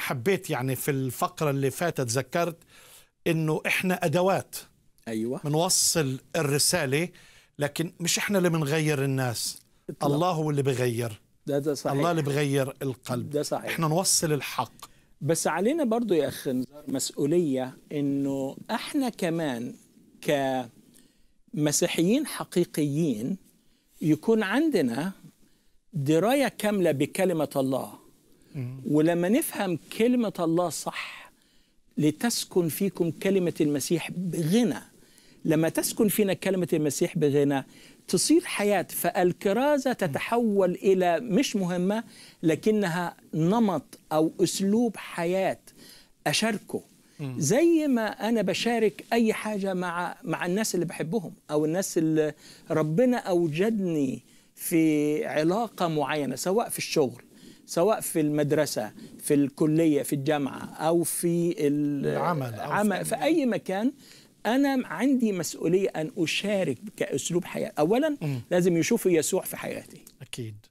حبيت يعني في الفقرة اللي فاتت ذكرت انه احنا ادوات ايوه بنوصل الرسالة لكن مش احنا اللي بنغير الناس اطلع. الله هو اللي بغير ده ده صحيح الله اللي بغير القلب ده صحيح احنا نوصل الحق بس علينا برضو يا اخ نزار مسؤولية انه احنا كمان كمسيحيين حقيقيين يكون عندنا دراية كاملة بكلمة الله ولما نفهم كلمة الله صح لتسكن فيكم كلمة المسيح بغنى لما تسكن فينا كلمة المسيح بغنى تصير حياة فالكرازة تتحول إلى مش مهمة لكنها نمط أو أسلوب حياة أشاركه زي ما أنا بشارك أي حاجة مع مع الناس اللي بحبهم أو الناس اللي ربنا أوجدني في علاقة معينة سواء في الشغل سواء في المدرسة في الكلية في الجامعة أو في العمل أو عمل في أي مكان أنا عندي مسؤولية أن أشارك كأسلوب حياة أولا م. لازم يشوفوا يسوع في حياتي أكيد